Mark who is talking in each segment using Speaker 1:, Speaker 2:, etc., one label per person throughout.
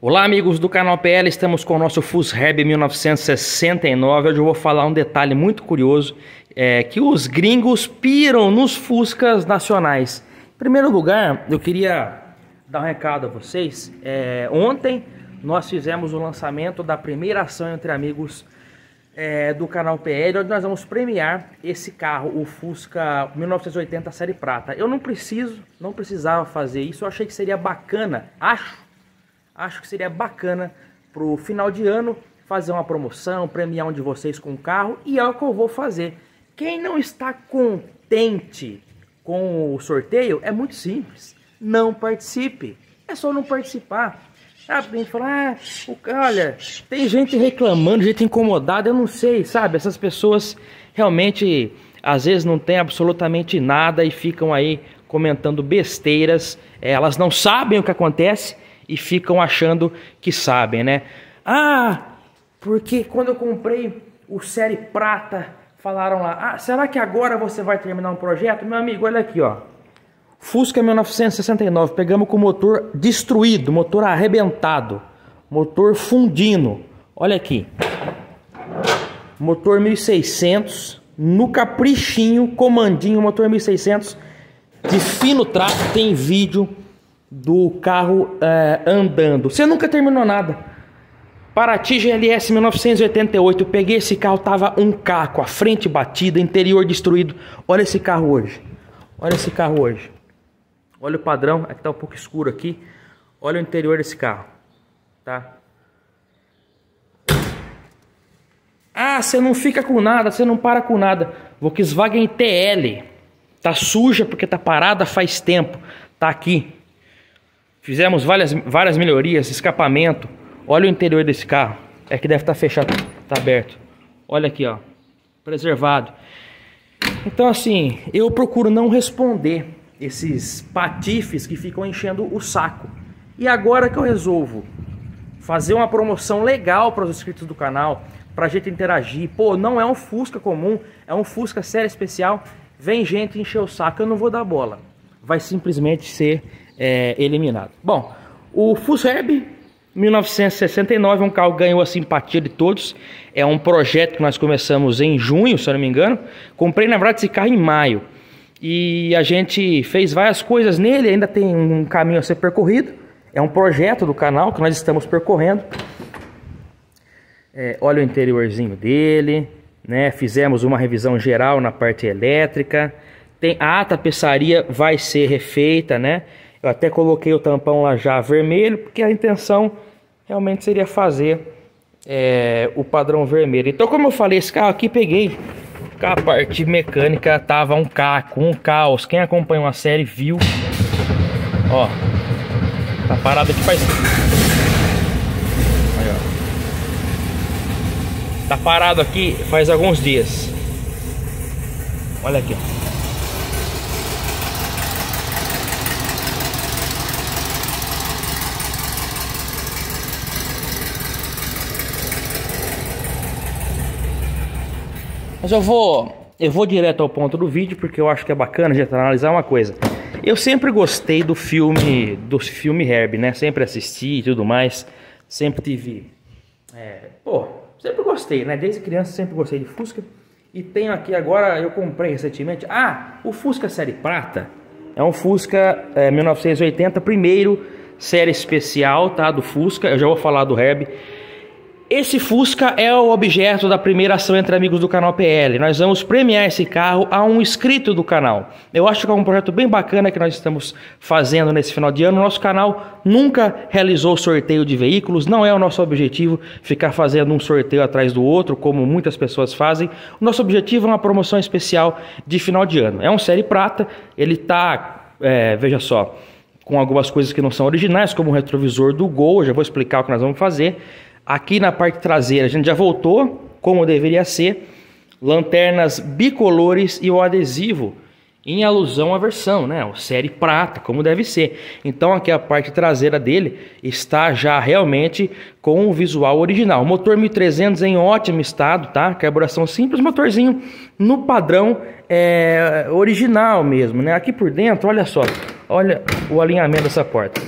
Speaker 1: Olá, amigos do canal PL, estamos com o nosso FUSREB 1969, onde eu vou falar um detalhe muito curioso, é que os gringos piram nos Fuscas nacionais. Em primeiro lugar, eu queria dar um recado a vocês. É, ontem nós fizemos o lançamento da primeira ação entre amigos é, do canal PL, onde nós vamos premiar esse carro, o Fusca 1980 Série Prata. Eu não preciso, não precisava fazer isso, eu achei que seria bacana, acho acho que seria bacana para o final de ano fazer uma promoção, premiar um de vocês com o carro e é o que eu vou fazer. Quem não está contente com o sorteio é muito simples, não participe. É só não participar. Sabe, ah, tem falar, ah, olha, tem gente reclamando, gente incomodada, eu não sei, sabe? Essas pessoas realmente às vezes não têm absolutamente nada e ficam aí comentando besteiras, é, elas não sabem o que acontece e ficam achando que sabem, né? Ah, porque quando eu comprei o Série Prata, falaram lá, ah, será que agora você vai terminar um projeto? Meu amigo, olha aqui, ó. Fusca 1969, pegamos com o motor destruído, motor arrebentado, motor fundindo. Olha aqui. Motor 1600, no caprichinho, comandinho, motor 1600, de fino trato, tem vídeo do carro é, andando. Você nunca terminou nada. Paraty GLS 1988, eu peguei esse carro, tava um caco, a frente batida, interior destruído. Olha esse carro hoje. Olha esse carro hoje. Olha o padrão, é que tá um pouco escuro aqui. Olha o interior desse carro, tá? Ah, você não fica com nada, você não para com nada. Volkswagen TL. Tá suja porque tá parada faz tempo. Tá aqui. Fizemos várias, várias melhorias, escapamento. Olha o interior desse carro. É que deve estar tá fechado, tá aberto. Olha aqui, ó. Preservado. Então, assim, eu procuro não responder esses patifes que ficam enchendo o saco. E agora que eu resolvo fazer uma promoção legal para os inscritos do canal, para a gente interagir. Pô, não é um Fusca comum, é um Fusca série especial. Vem gente encher o saco, eu não vou dar bola. Vai simplesmente ser é, eliminado. Bom, o FUSREB 1969 é um carro que ganhou a simpatia de todos. É um projeto que nós começamos em junho, se eu não me engano. Comprei, na verdade, esse carro em maio. E a gente fez várias coisas nele, ainda tem um caminho a ser percorrido. É um projeto do canal que nós estamos percorrendo. É, olha o interiorzinho dele, né? Fizemos uma revisão geral na parte elétrica. Tem, a tapeçaria vai ser refeita, né? Eu até coloquei o tampão lá já vermelho, porque a intenção realmente seria fazer é, o padrão vermelho. Então, como eu falei, esse carro aqui peguei a parte mecânica, tava um caco, um caos. Quem acompanhou a série viu. Ó, tá parado aqui faz. Aí, ó. Tá parado aqui faz alguns dias. Olha aqui, ó. Mas eu vou, eu vou direto ao ponto do vídeo porque eu acho que é bacana gente analisar uma coisa. Eu sempre gostei do filme, do filme Herbie, né? Sempre assisti e tudo mais. Sempre tive, é, pô, sempre gostei, né? Desde criança sempre gostei de Fusca. E tenho aqui agora, eu comprei recentemente. Ah, o Fusca Série Prata é um Fusca é, 1980, primeiro série especial, tá? Do Fusca. Eu já vou falar do Herbie esse Fusca é o objeto da primeira ação entre amigos do canal PL. Nós vamos premiar esse carro a um inscrito do canal. Eu acho que é um projeto bem bacana que nós estamos fazendo nesse final de ano. Nosso canal nunca realizou sorteio de veículos, não é o nosso objetivo ficar fazendo um sorteio atrás do outro, como muitas pessoas fazem. O nosso objetivo é uma promoção especial de final de ano. É um série prata, ele tá, é, veja só, com algumas coisas que não são originais, como o retrovisor do Gol, eu já vou explicar o que nós vamos fazer. Aqui na parte traseira a gente já voltou, como deveria ser, lanternas bicolores e o adesivo em alusão à versão, né? O série prata, como deve ser. Então aqui a parte traseira dele está já realmente com o visual original. Motor 1300 em ótimo estado, tá? Carburação simples, motorzinho no padrão é, original mesmo, né? Aqui por dentro, olha só, olha o alinhamento dessa porta.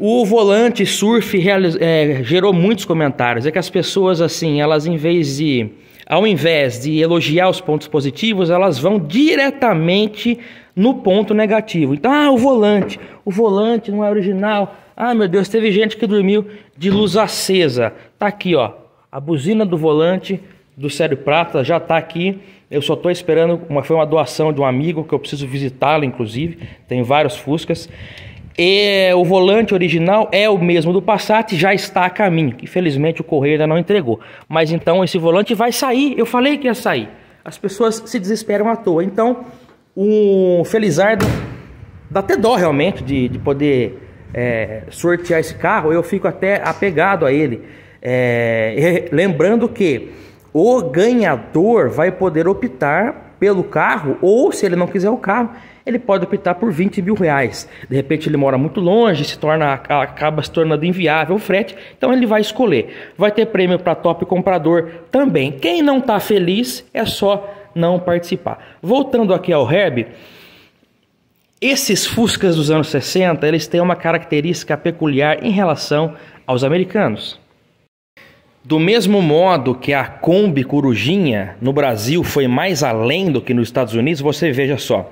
Speaker 1: O volante surf realiz, é, gerou muitos comentários. É que as pessoas, assim, elas em vez de. Ao invés de elogiar os pontos positivos, elas vão diretamente no ponto negativo. Então, ah, o volante. O volante não é original. Ah, meu Deus, teve gente que dormiu de luz acesa. Tá aqui, ó. A buzina do volante do Sério Prata já tá aqui. Eu só estou esperando, uma, foi uma doação de um amigo que eu preciso visitá-lo, inclusive. Tem vários Fuscas. E é, o volante original é o mesmo do Passat, já está a caminho. Infelizmente o correio ainda não entregou. Mas então esse volante vai sair. Eu falei que ia sair. As pessoas se desesperam à toa. Então, o Felizardo dá até dó realmente de, de poder é, sortear esse carro. Eu fico até apegado a ele. É, lembrando que o ganhador vai poder optar pelo carro, ou se ele não quiser o carro, ele pode optar por 20 mil reais. De repente ele mora muito longe, se torna, acaba se tornando inviável o frete, então ele vai escolher. Vai ter prêmio para top comprador também. Quem não está feliz é só não participar. Voltando aqui ao Herb, esses Fuscas dos anos 60, eles têm uma característica peculiar em relação aos americanos. Do mesmo modo que a Kombi Corujinha no Brasil foi mais além do que nos Estados Unidos, você veja só,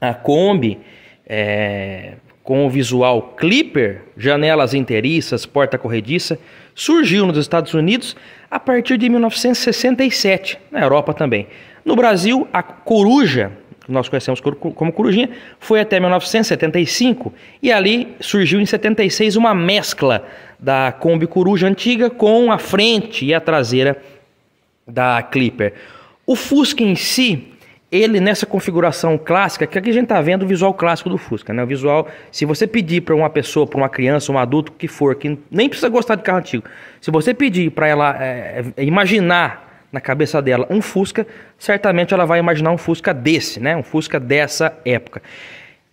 Speaker 1: a Kombi é, com o visual Clipper, janelas inteiriças, porta corrediça, surgiu nos Estados Unidos a partir de 1967, na Europa também. No Brasil, a Coruja nós conhecemos como Corujinha, foi até 1975 e ali surgiu em 76 uma mescla da Kombi Coruja antiga com a frente e a traseira da Clipper. O Fusca em si, ele nessa configuração clássica, que aqui a gente está vendo o visual clássico do Fusca, né? O visual, se você pedir para uma pessoa, para uma criança, um adulto, que for, que nem precisa gostar de carro antigo, se você pedir para ela é, imaginar na cabeça dela um Fusca, certamente ela vai imaginar um Fusca desse, né? Um Fusca dessa época.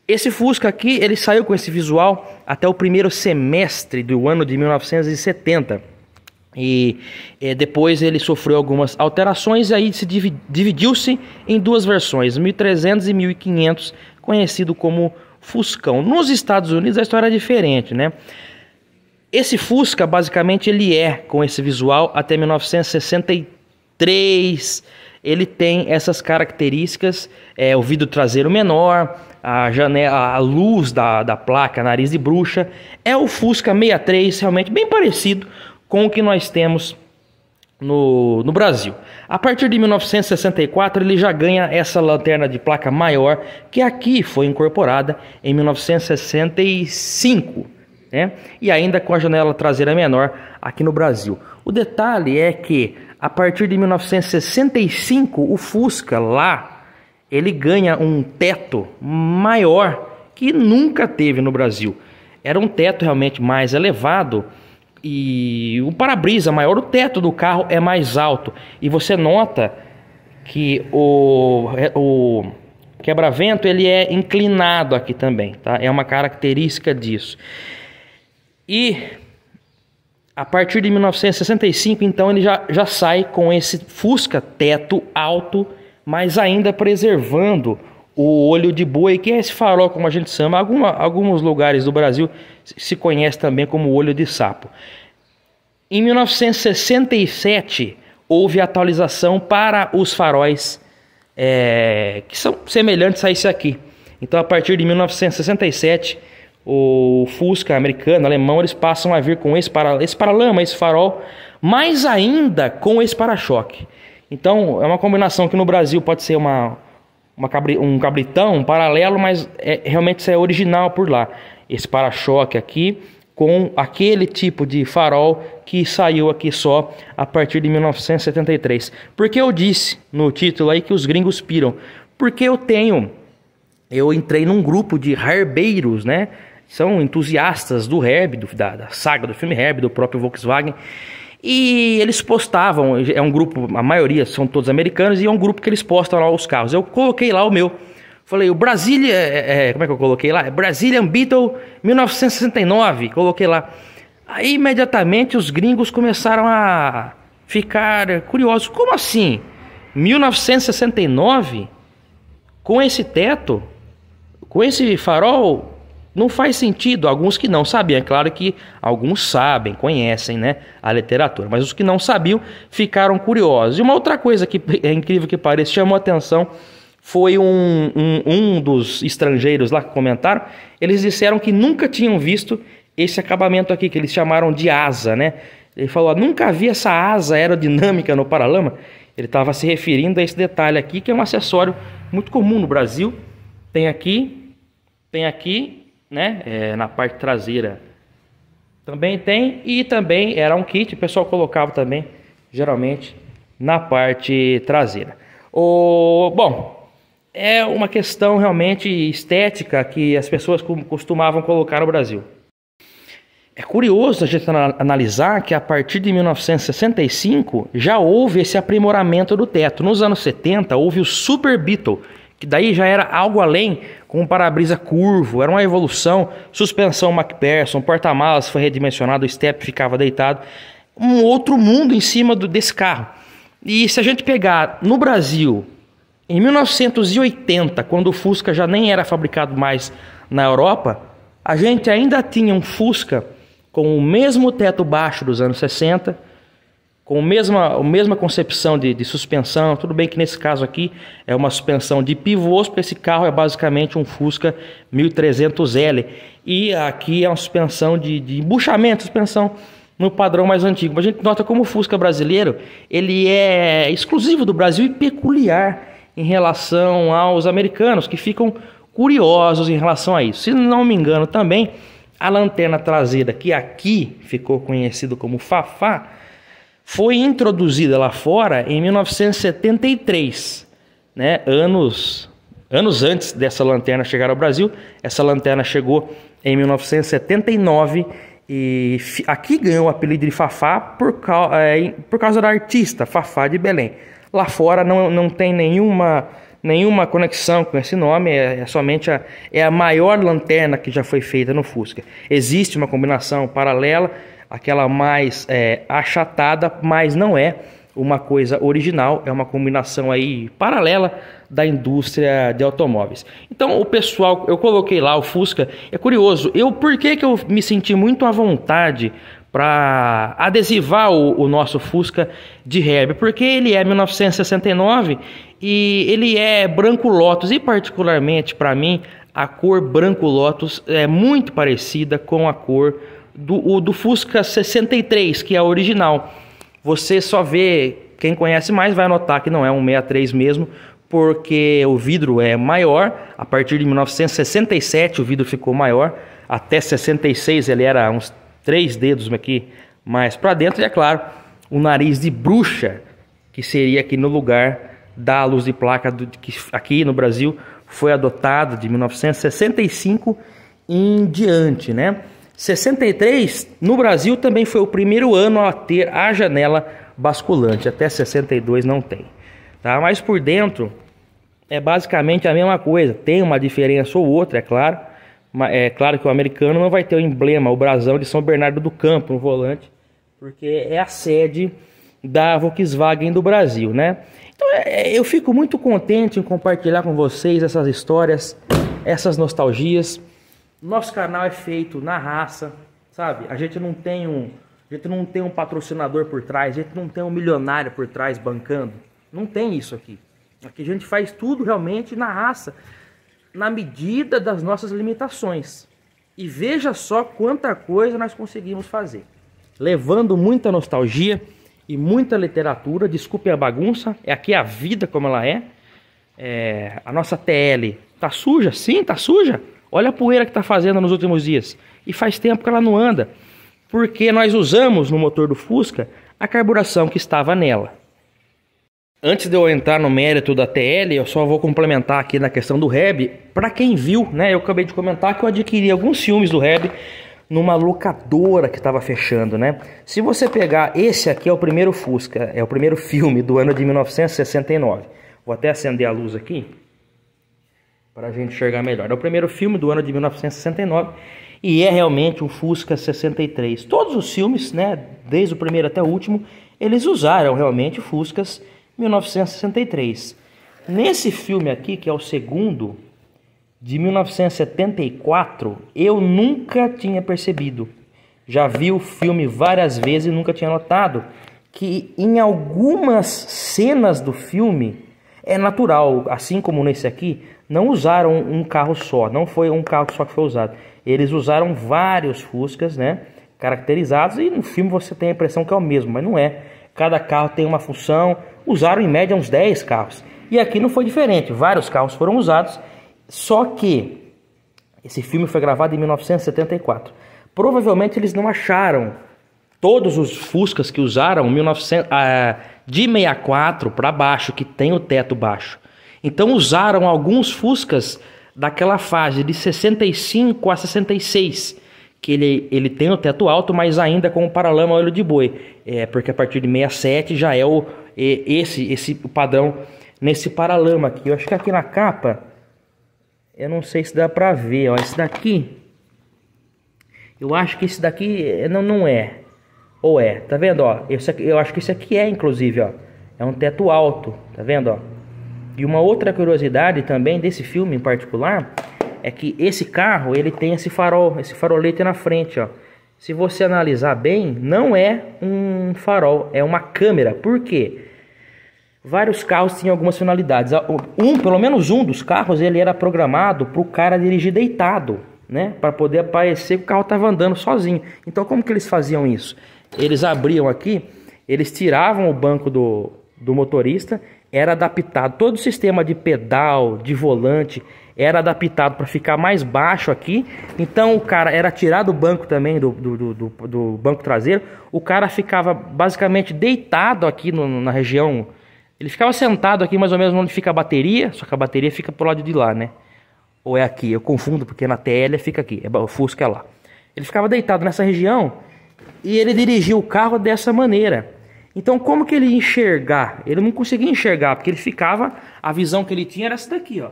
Speaker 1: Esse Fusca aqui, ele saiu com esse visual até o primeiro semestre do ano de 1970. E é, depois ele sofreu algumas alterações e aí se dividiu-se em duas versões, 1300 e 1500, conhecido como Fuscão. Nos Estados Unidos a história é diferente, né? Esse Fusca, basicamente, ele é, com esse visual, até 1963 3, ele tem essas características, é, o vidro traseiro menor, a, janela, a luz da, da placa, nariz de bruxa. É o Fusca 63, realmente bem parecido com o que nós temos no, no Brasil. A partir de 1964, ele já ganha essa lanterna de placa maior, que aqui foi incorporada em 1965. Né? E ainda com a janela traseira menor aqui no Brasil. O detalhe é que a partir de 1965, o Fusca lá, ele ganha um teto maior que nunca teve no Brasil. Era um teto realmente mais elevado e o para-brisa maior, o teto do carro é mais alto. E você nota que o, o quebra-vento ele é inclinado aqui também, tá? É uma característica disso. E a partir de 1965, então, ele já, já sai com esse Fusca teto alto, mas ainda preservando o olho de boi, que é esse farol, como a gente chama. Alguma, alguns lugares do Brasil se conhece também como olho de sapo. Em 1967, houve atualização para os faróis é, que são semelhantes a esse aqui. Então, a partir de 1967, o Fusca americano, alemão, eles passam a vir com esse, para, esse paralama, esse farol, mais ainda com esse para-choque. Então é uma combinação que no Brasil pode ser uma, uma cabri, um cabritão, um paralelo, mas é, realmente isso é original por lá. Esse para-choque aqui com aquele tipo de farol que saiu aqui só a partir de 1973. Porque eu disse no título aí que os gringos piram? Porque eu tenho, eu entrei num grupo de harbeiros, né? são entusiastas do Herb, do, da, da, saga do filme Herb, do próprio Volkswagen. E eles postavam, é um grupo, a maioria são todos americanos, e é um grupo que eles postam lá os carros. Eu coloquei lá o meu. Falei, o Brasília, é, é, é, como é que eu coloquei lá? É Brazilian Beetle 1969, coloquei lá. Aí imediatamente os gringos começaram a ficar curiosos. Como assim? 1969? Com esse teto? Com esse farol não faz sentido alguns que não sabiam. É claro que alguns sabem, conhecem né, a literatura, mas os que não sabiam ficaram curiosos. E uma outra coisa que é incrível que pareça, chamou a atenção, foi um, um, um dos estrangeiros lá que comentaram. Eles disseram que nunca tinham visto esse acabamento aqui, que eles chamaram de asa, né? Ele falou: ah, nunca vi essa asa aerodinâmica no paralama. Ele estava se referindo a esse detalhe aqui, que é um acessório muito comum no Brasil. Tem aqui, tem aqui né? É, na parte traseira também tem e também era um kit, o pessoal colocava também geralmente na parte traseira. O bom, é uma questão realmente estética que as pessoas costumavam colocar no Brasil. É curioso a gente analisar que a partir de 1965 já houve esse aprimoramento do teto. Nos anos 70 houve o Super Beetle, que daí já era algo além, com um para-brisa curvo, era uma evolução, suspensão MacPherson, porta-malas foi redimensionado, o step ficava deitado, um outro mundo em cima do, desse carro. E se a gente pegar no Brasil, em 1980, quando o Fusca já nem era fabricado mais na Europa, a gente ainda tinha um Fusca com o mesmo teto baixo dos anos 60, com a mesma, a mesma concepção de, de suspensão. Tudo bem que nesse caso aqui é uma suspensão de pivôs, porque esse carro é basicamente um Fusca 1300L. E aqui é uma suspensão de, de embuchamento, suspensão no padrão mais antigo. Mas a gente nota como o Fusca brasileiro ele é exclusivo do Brasil e peculiar em relação aos americanos que ficam curiosos em relação a isso. Se não me engano também, a lanterna traseira que aqui ficou conhecido como Fafá, foi introduzida lá fora em 1973, né? anos, anos antes dessa lanterna chegar ao Brasil. Essa lanterna chegou em 1979 e aqui ganhou o apelido de Fafá por, causa, é, por causa da artista Fafá de Belém. Lá fora não, não tem nenhuma, nenhuma conexão com esse nome, é, é somente a, é a maior lanterna que já foi feita no Fusca. Existe uma combinação paralela aquela mais é, achatada, mas não é uma coisa original, é uma combinação aí paralela da indústria de automóveis. Então, o pessoal, eu coloquei lá o Fusca, é curioso, eu por que, que eu me senti muito à vontade para adesivar o, o, nosso Fusca de Herb, porque ele é 1969 e ele é branco lotus e particularmente para mim a cor branco lotus é muito parecida com a cor do, o, do Fusca 63, que é a original. Você só vê, quem conhece mais vai notar que não é um 63 mesmo, porque o vidro é maior. A partir de 1967 o vidro ficou maior, até 66 ele era uns três dedos aqui mais para dentro, e é claro, o nariz de bruxa, que seria aqui no lugar da luz de placa do, que aqui no Brasil foi adotado de 1965 em diante, né? 63, no Brasil também foi o primeiro ano a ter a janela basculante, até 62 não tem. Tá? Mas por dentro é basicamente a mesma coisa, tem uma diferença ou outra, é claro. É claro que o americano não vai ter o emblema, o brasão de São Bernardo do Campo no volante, porque é a sede da Volkswagen do Brasil, né? Então é, é, eu fico muito contente em compartilhar com vocês essas histórias, essas nostalgias nosso canal é feito na raça, sabe? A gente não tem um, a gente não tem um patrocinador por trás, a gente não tem um milionário por trás bancando. Não tem isso aqui. Aqui a gente faz tudo realmente na raça, na medida das nossas limitações. E veja só quanta coisa nós conseguimos fazer. Levando muita nostalgia e muita literatura, desculpe a bagunça, é aqui a vida como ela é. é a nossa TL tá suja, sim, tá suja. Olha a poeira que está fazendo nos últimos dias. E faz tempo que ela não anda. Porque nós usamos no motor do Fusca a carburação que estava nela. Antes de eu entrar no mérito da TL, eu só vou complementar aqui na questão do Reb. Para quem viu, né, eu acabei de comentar que eu adquiri alguns filmes do Reb numa locadora que estava fechando, né? Se você pegar esse aqui é o primeiro Fusca, é o primeiro filme do ano de 1969. Vou até acender a luz aqui para a gente enxergar melhor. É o primeiro filme do ano de 1969 e é realmente um Fusca 63. Todos os filmes, né, desde o primeiro até o último, eles usaram realmente Fuscas 1963. Nesse filme aqui, que é o segundo, de 1974, eu nunca tinha percebido. Já vi o filme várias vezes e nunca tinha notado que em algumas cenas do filme é natural, assim como nesse aqui, não usaram um carro só, não foi um carro só que foi usado. Eles usaram vários Fuscas, né? Caracterizados, e no filme você tem a impressão que é o mesmo, mas não é. Cada carro tem uma função, usaram em média uns 10 carros. E aqui não foi diferente, vários carros foram usados, só que esse filme foi gravado em 1974. Provavelmente eles não acharam todos os Fuscas que usaram 1900, ah, de 64 para baixo, que tem o teto baixo. Então usaram alguns Fuscas daquela fase de 65 a 66, que ele, ele tem o teto alto, mas ainda com o paralama olho de boi, é, porque a partir de 67 já é o é, esse esse o padrão nesse paralama aqui. Eu acho que aqui na capa, eu não sei se dá pra ver, ó, esse daqui, eu acho que esse daqui é, não, não é, ou é, tá vendo, ó, esse aqui, eu acho que esse aqui é, inclusive, ó, é um teto alto, tá vendo, ó. E uma outra curiosidade também desse filme em particular é que esse carro ele tem esse farol, esse farolete na frente, ó. Se você analisar bem, não é um farol, é uma câmera. Por quê? Vários carros tinham algumas finalidades. Um, pelo menos um dos carros, ele era programado para o cara dirigir deitado, né? Para poder aparecer que o carro estava andando sozinho. Então, como que eles faziam isso? Eles abriam aqui, eles tiravam o banco do, do motorista era adaptado, todo o sistema de pedal, de volante, era adaptado para ficar mais baixo aqui. Então o cara era tirado do banco também, do, do, do, do, banco traseiro. O cara ficava basicamente deitado aqui no, na região. Ele ficava sentado aqui mais ou menos onde fica a bateria, só que a bateria fica pro lado de lá, né? Ou é aqui, eu confundo porque na TL fica aqui, é o Fusca é lá. Ele ficava deitado nessa região e ele dirigia o carro dessa maneira. Então, como que ele enxergar? Ele não conseguia enxergar, porque ele ficava, a visão que ele tinha era essa daqui, ó.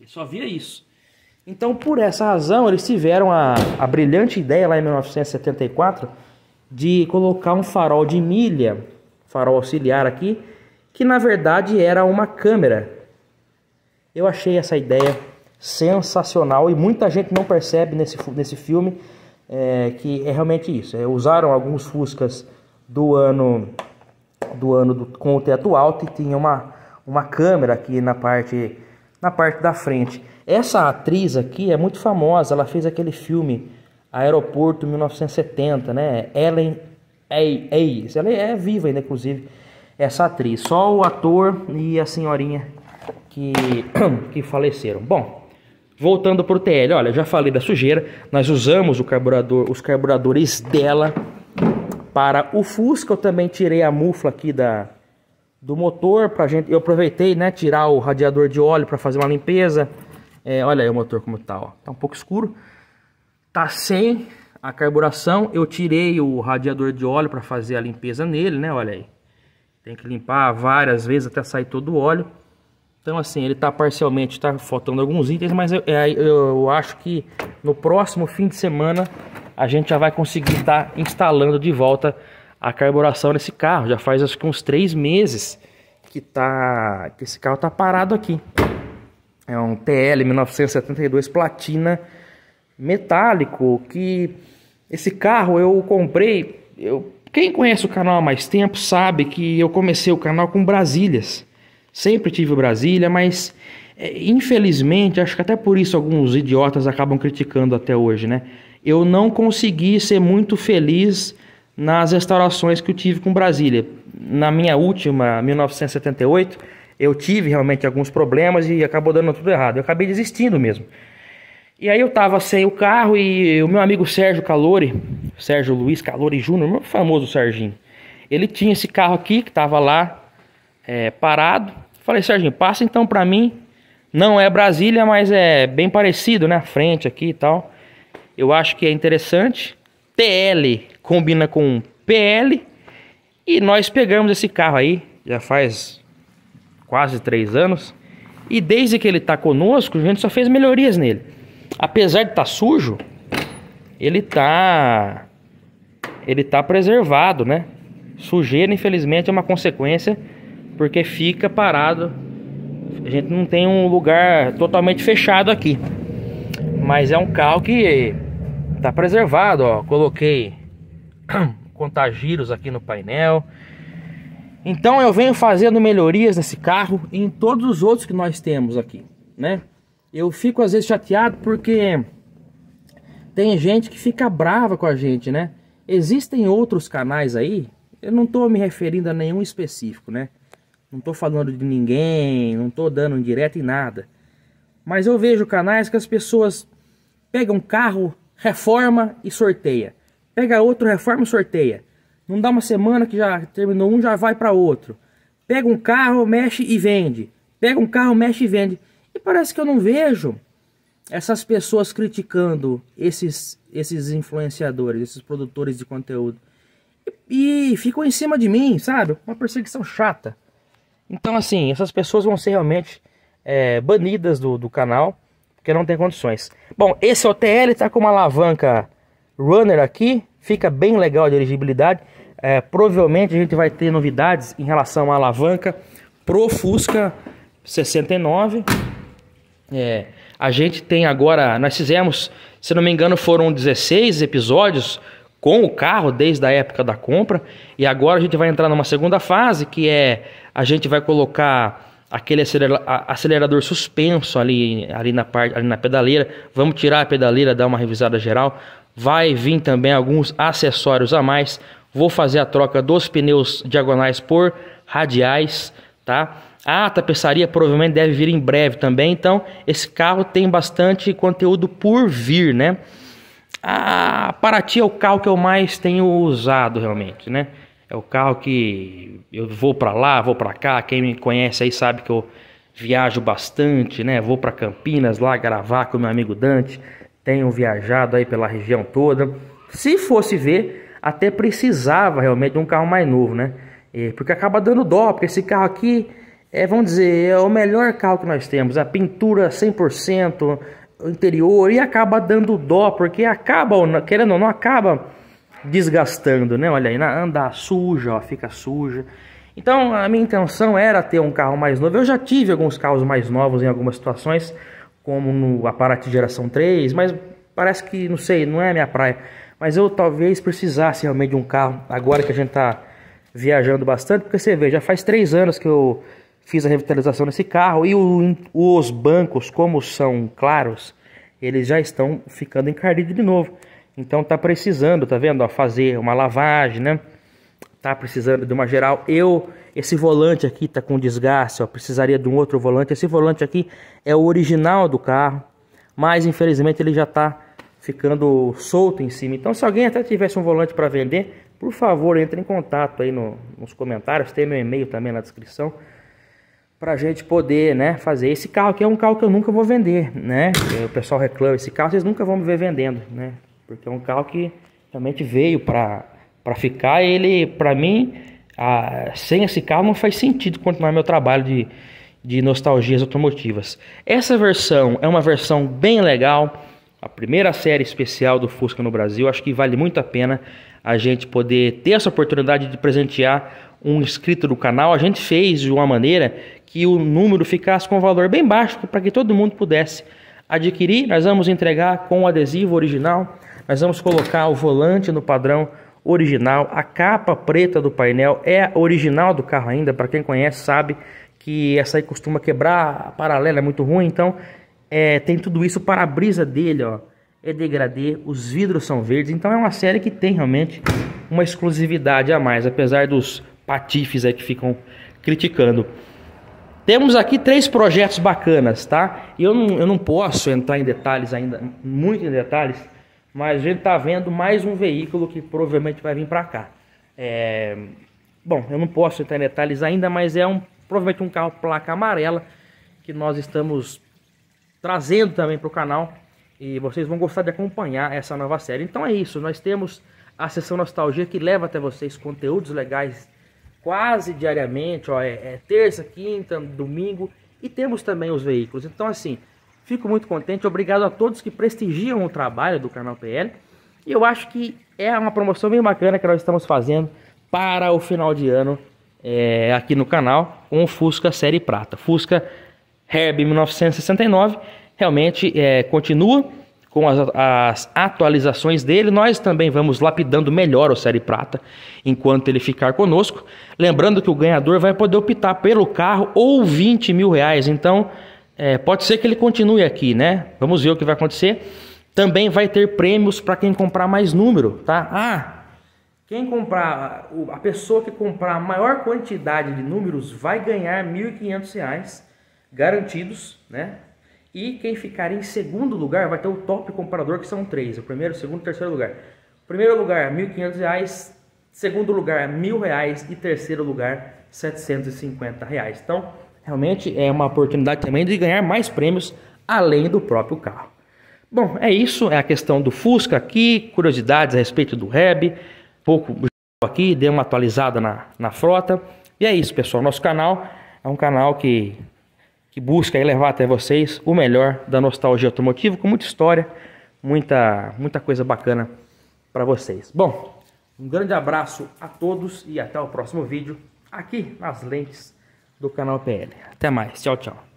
Speaker 1: Ele só via isso. Então, por essa razão, eles tiveram a, a brilhante ideia lá em 1974 de colocar um farol de milha, farol auxiliar aqui, que na verdade era uma câmera. Eu achei essa ideia sensacional e muita gente não percebe nesse, nesse filme é, que é realmente isso. É, usaram alguns Fuscas do ano do ano do, com o teto alto e tinha uma, uma câmera aqui na parte na parte da frente. Essa atriz aqui é muito famosa, ela fez aquele filme Aeroporto 1970, né? Ellen Hayes. Ela é viva ainda, inclusive, essa atriz. Só o ator e a senhorinha que, que faleceram. Bom, voltando para o TL, olha, já falei da sujeira. Nós usamos o carburador, os carburadores dela para o Fusca. Eu também tirei a mufla aqui da, do motor pra gente. Eu aproveitei, né, tirar o radiador de óleo para fazer uma limpeza. É, olha aí o motor como tá, ó. Tá um pouco escuro. Tá sem a carburação. Eu tirei o radiador de óleo para fazer a limpeza nele, né? Olha aí. Tem que limpar várias vezes até sair todo o óleo. Então assim, ele tá parcialmente, tá faltando alguns itens, mas eu, é, eu, eu acho que no próximo fim de semana a gente já vai conseguir estar tá instalando de volta a carburação nesse carro. Já faz acho que uns três meses que, tá, que esse carro está parado aqui. É um TL 1972 platina metálico que esse carro eu comprei. Eu, quem conhece o canal há mais tempo sabe que eu comecei o canal com Brasílias. Sempre tive Brasília, mas é, infelizmente, acho que até por isso alguns idiotas acabam criticando até hoje, né? eu não consegui ser muito feliz nas restaurações que eu tive com Brasília. Na minha última, 1978, eu tive realmente alguns problemas e acabou dando tudo errado. Eu acabei desistindo mesmo. E aí eu tava sem o carro e o meu amigo Sérgio Calori, Sérgio Luiz Calori Júnior, meu famoso Serginho, ele tinha esse carro aqui que estava lá é, parado. Falei, Serginho, passa então para mim. Não é Brasília, mas é bem parecido, né? A frente aqui e tal eu acho que é interessante. TL combina com PL e nós pegamos esse carro aí já faz quase três anos e desde que ele está conosco a gente só fez melhorias nele. Apesar de estar tá sujo, ele tá ele tá preservado, né? Sujeira, infelizmente, é uma consequência porque fica parado. A gente não tem um lugar totalmente fechado aqui. Mas é um carro que tá preservado, ó. Coloquei contagiros aqui no painel. Então eu venho fazendo melhorias nesse carro e em todos os outros que nós temos aqui, né? Eu fico às vezes chateado porque tem gente que fica brava com a gente, né? Existem outros canais aí, eu não tô me referindo a nenhum específico, né? Não tô falando de ninguém, não tô dando direto em nada. Mas eu vejo canais que as pessoas Pega um carro, reforma e sorteia. Pega outro, reforma e sorteia. Não dá uma semana que já terminou um, já vai para outro. Pega um carro, mexe e vende. Pega um carro, mexe e vende. E parece que eu não vejo essas pessoas criticando esses, esses influenciadores, esses produtores de conteúdo. E, e ficam em cima de mim, sabe? Uma perseguição chata. Então, assim, essas pessoas vão ser realmente é, banidas do, do canal. Porque não tem condições. Bom, esse OTL está com uma alavanca runner aqui. Fica bem legal a dirigibilidade. É, provavelmente a gente vai ter novidades em relação à alavanca pro Fusca 69. É, a gente tem agora, nós fizemos, se não me engano, foram 16 episódios com o carro desde a época da compra e agora a gente vai entrar numa segunda fase que é a gente vai colocar aquele acelerador suspenso ali, ali, na parte, ali na pedaleira. Vamos tirar a pedaleira, dar uma revisada geral. Vai vir também alguns acessórios a mais. Vou fazer a troca dos pneus diagonais por radiais, tá? A tapeçaria provavelmente deve vir em breve também, então esse carro tem bastante conteúdo por vir, né? A Paraty é o carro que eu mais tenho usado realmente, né? É o carro que eu vou para lá, vou para cá. Quem me conhece aí sabe que eu viajo bastante, né? Vou para Campinas lá gravar com meu amigo Dante. Tenho viajado aí pela região toda. Se fosse ver, até precisava realmente de um carro mais novo, né? Porque acaba dando dó, porque esse carro aqui é, vamos dizer, é o melhor carro que nós temos, a pintura 100%, o interior, e acaba dando dó, porque acaba, querendo ou não, acaba desgastando, né? Olha aí, anda suja, ó, fica suja. Então a minha intenção era ter um carro mais novo. Eu já tive alguns carros mais novos em algumas situações, como no Aparat geração 3, mas parece que, não sei, não é a minha praia. Mas eu talvez precisasse realmente de um carro, agora que a gente tá viajando bastante, porque você vê, já faz três anos que eu fiz a revitalização desse carro e o, os bancos, como são claros, eles já estão ficando encardidos de novo. Então tá precisando, tá vendo? Ó, fazer uma lavagem, né? Tá precisando de uma geral. Eu, esse volante aqui tá com desgaste, ó, precisaria de um outro volante. Esse volante aqui é o original do carro, mas infelizmente ele já tá ficando solto em cima. Então se alguém até tivesse um volante para vender, por favor, entre em contato aí no, nos comentários, tem meu e-mail também na descrição para a gente poder né, fazer. Esse carro aqui é um carro que eu nunca vou vender, né? O pessoal reclama, esse carro vocês nunca vão me ver vendendo, né? Porque é um carro que realmente veio para ficar. Ele, para mim, a, sem esse carro não faz sentido continuar meu trabalho de, de nostalgias automotivas. Essa versão é uma versão bem legal. A primeira série especial do Fusca no Brasil. Acho que vale muito a pena a gente poder ter essa oportunidade de presentear um inscrito do canal, a gente fez de uma maneira que o número ficasse com um valor bem baixo para que todo mundo pudesse adquirir, nós vamos entregar com o adesivo original, nós vamos colocar o volante no padrão original, a capa preta do painel é original do carro ainda, para quem conhece sabe que essa aí costuma quebrar, a paralela é muito ruim, então é, tem tudo isso, para para-brisa dele ó, é degradê, os vidros são verdes, então é uma série que tem realmente uma exclusividade a mais, apesar dos patifes aí né, que ficam criticando. Temos aqui três projetos bacanas, tá? Eu não, eu não posso entrar em detalhes ainda, muito em detalhes, mas a gente está vendo mais um veículo que provavelmente vai vir para cá. É... Bom, eu não posso entrar em detalhes ainda, mas é um, provavelmente um carro placa amarela que nós estamos trazendo também para o canal e vocês vão gostar de acompanhar essa nova série. Então é isso, nós temos a sessão Nostalgia que leva até vocês conteúdos legais quase diariamente, ó, é, é terça, quinta, domingo e temos também os veículos. Então assim, fico muito contente, obrigado a todos que prestigiam o trabalho do canal PL. E eu acho que é uma promoção bem bacana que nós estamos fazendo para o final de ano é, aqui no canal com o Fusca Série Prata. Fusca Herb 1969 realmente é, continua com as, as, atualizações dele, nós também vamos lapidando melhor o Série Prata enquanto ele ficar conosco. Lembrando que o ganhador vai poder optar pelo carro ou 20 mil reais. Então, é, pode ser que ele continue aqui, né? Vamos ver o que vai acontecer. Também vai ter prêmios para quem comprar mais número, tá? Ah, quem comprar, a pessoa que comprar a maior quantidade de números vai ganhar R$ 1.500 garantidos, né? E quem ficar em segundo lugar vai ter o top comparador, que são três: o primeiro, o segundo e o terceiro lugar. Primeiro lugar, R$ 1.500, segundo lugar, R$ 1.000 e terceiro lugar, R$ 750. Reais. Então, realmente é uma oportunidade também de ganhar mais prêmios além do próprio carro. Bom, é isso, é a questão do Fusca aqui, curiosidades a respeito do Reb, pouco aqui, dei uma atualizada na, na frota. E é isso, pessoal, nosso canal é um canal que que busca levar até vocês o melhor da nostalgia automotiva, com muita história, muita, muita coisa bacana para vocês. Bom, um grande abraço a todos e até o próximo vídeo aqui nas lentes do canal PL. Até mais, tchau, tchau.